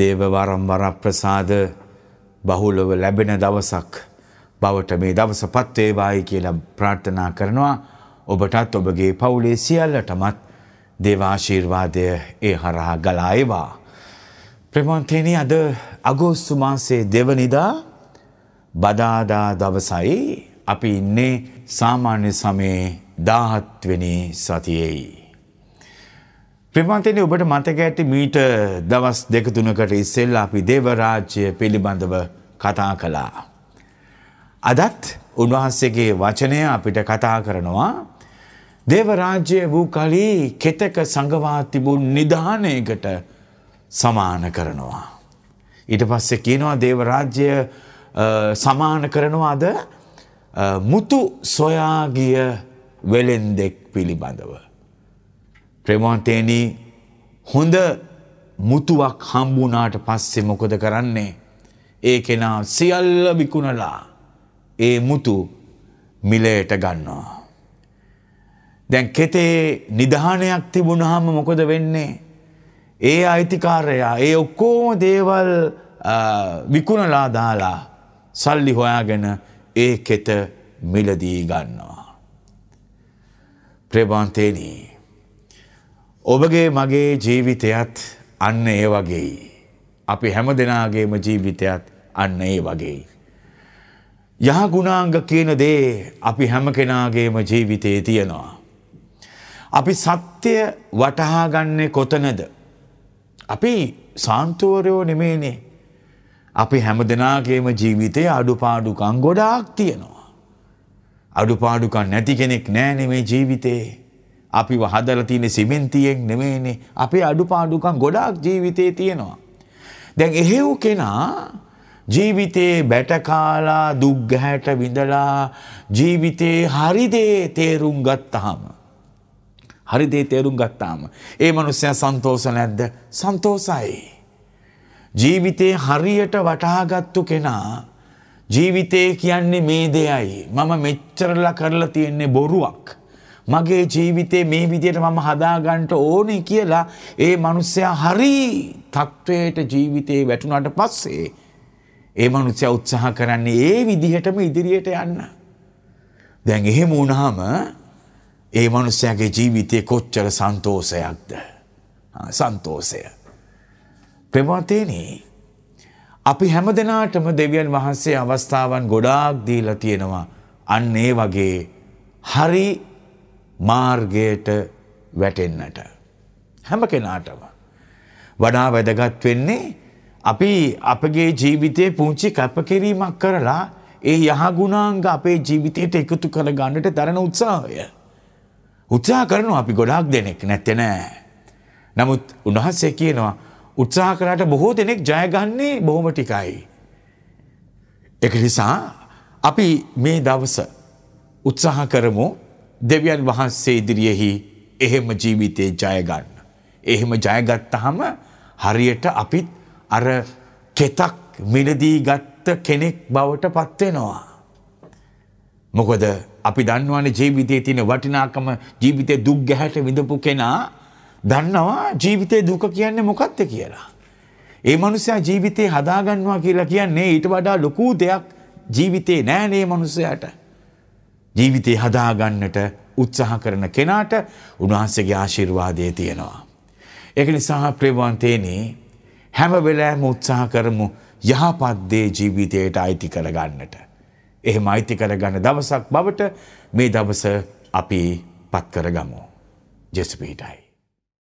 දේව වරම්වර ප්‍රසාද බහුලව ලැබෙන දවසක් බවට මේ දවස පත්වේවායි කියලා ප්‍රාර්ථනා කරනවා ඔබටත් ඔබගේ පවුලේ සියල්ලටමත් දේවාශීර්වාදය ඒ හරහා ගලායවා. ප්‍රමන්තේනි අද අගෝස්තු මාසේ දෙවනිදා බදාදා දවසයි අපි ඉන්නේ සාමාන්‍ය සමයේ දාහත්වෙනි සතියෙයි. ක්‍රමන්තනේ ඔබට මතක ඇති මීට දවස් දෙක තුනකට ඉස්සෙල්ලා අපි දේවරාජ්‍ය පිළිබඳව කතා කළා. අදත් උන්වහන්සේගේ වචනය අපිට කතා කරනවා දේවරාජ්‍ය වූ කලි කෙතක සංගවා තිබූ නිධානයකට සමාන කරනවා. ඊට පස්සේ කියනවා දේවරාජ්‍ය සමාන කරනවාද මුතු සොයාගිය වෙලෙන්දෙක් පිළිබඳව. ට්‍රෙමෝන්තේනී හොඳ මුතුවක් හම්බුනාට පස්සෙ මොකොද කරන්නේ. ඒ කෙනා සියල්ල විකුණලා ඒ මුතු මිලයට ගන්නවා. දැන් කෙතේ නිධානයක් තිබුණහම මොකොද වෙන්නේ. ඒ අයිතිකාරයා ඒ ඔක්කෝම දේවල් විකුණලා දාලා සල්ලි හොයාගෙන ඒ කෙත මිලදී ගන්නවා. ප්‍රබන්තේනී ඔබගේ මගේ ජීවිතයත් අන්න ඒ වගේයි. අපි හැම දෙනාගේම ජීවිතයත් අන්න ඒ වගේයි. යහගුණාංග කියන දේ අපි හැම කෙනාගේම ජීවිතයේ තියෙනවා. අපි සත්‍යය වටහාගන්නේ කොතනද. අපි සාන්තෝරයෝ නෙමේනේ. අපි හැම දෙනාගේම ජීවිතය අඩුපාඩුකං ගොඩාක් තියෙනවා. අඩුපාඩුකන් නැති කෙනෙක් නෑනෙමේ ජීවිතයේ. අපිව හදලා තියෙන සිමෙන්තියෙන් නෙමෙයිනේ. අපේ අඩුපාඩුකම් ගොඩාක් ජීවිතේ තියෙනවා. දැන් එහෙව් කෙනා ජීවිතේ බැටකාලා දුක්ගැහැට විඳලා ජීවිතේ හරිදේ තේරුම් ගත්තාම. හරිදේ තේරුම් ගත්තාම. ඒ මනුස්සයා සන්තෝෂ නැද්ද? සන්තෝසයි. ජීවිතේ හරියට වටහාගත්තු කෙනා ජීවිතේ කියන්නේ මේ දෙයයි. මම මෙච්චරලා කරලා තියෙන්නේ බොරුවක්. මගේ ජීවිතේ මේ විදියට මම හදාගන්ට ඕනේ කියලා ඒ මනුස්සයා හරි තත්ත්වයට ජීවිතේ වැටුණට පස්සේ ඒ මනුස්සයා උත්සාහ කරන්නේ ඒ විදිහටම ඉදිරියට යන්න. දැන් එහෙම වුණාම ඒ මනුස්සයාගේ ජීවිතේ කොච්චර සන්තෝෂයක්ද? සන්තෝෂය. ප්‍රවතේනි අපි හැම දෙනාටම දෙවියන් වහන්සේ අවස්ථාවන් ගොඩාක් දීලා තියෙනවා. අන්න ඒ වගේ හරි මාර්ගයට වැටෙන්නට. හැම කෙනාටම. වඩා වැදගත් වෙන්නේ අපි අපගේ ජීවිතයේ පුංචි කැපකිරීමක් කරලා ඒ යහගුණාංග අපේ ජීවිතයට එකතු කර ගන්නට දරන උත්සාහය. උත්සාහ කරනවා අපි ගොඩාක් දෙනෙක් නැත්තේ නෑ. නමුත් උන්වහන්සේ කියනවා උත්සාහ කරාට බොහෝ දෙනෙක් ජයගන්නේ බොහොම ටිකයි. එක නිසා අපි මේ දවස උත්සාහ කරමු දෙවියන් වහන්සේ ඉදිරියෙහි එහෙම ජීවිතේ ජයගන්න. එහෙම ජයගත්තහම හරියට අපිත් අර කෙතක් මිලදී ගත්ත කෙනෙක් බවට පත්වෙනවා. මොකද අපි දන්නවන ජීවිතය තියෙන වටිනාකම ජීවිතය දුක් ගැහැට විඳපු කෙනා දන්නවා ජීවිතය දුක කියන්නේ මොකක්ද කියලා. ඒ මනුස්සයා ජීවිතය හදාගන්නවා කියලා කියන්නේ ඊට වඩා ලොකූ දෙයක් ජීවිතේ නෑනේ මනුස්සයට. ජීවිතේ හදාගන්නට උත්සාහ කරන කෙනාට උන්වහන්සේගේ ආශිර්වාදය තියෙනවා. ඒක නිසා ප්‍රේමවන්තේනි හැම වෙලාවෙම උත්සාහ කරමු යහපත් දේ ජීවිතයට අයිති කරගන්නට. එහෙම අයිති කරගන්න දවසක් බවට මේ දවස අපි පත් කරගමු. ජෙසුපීටයි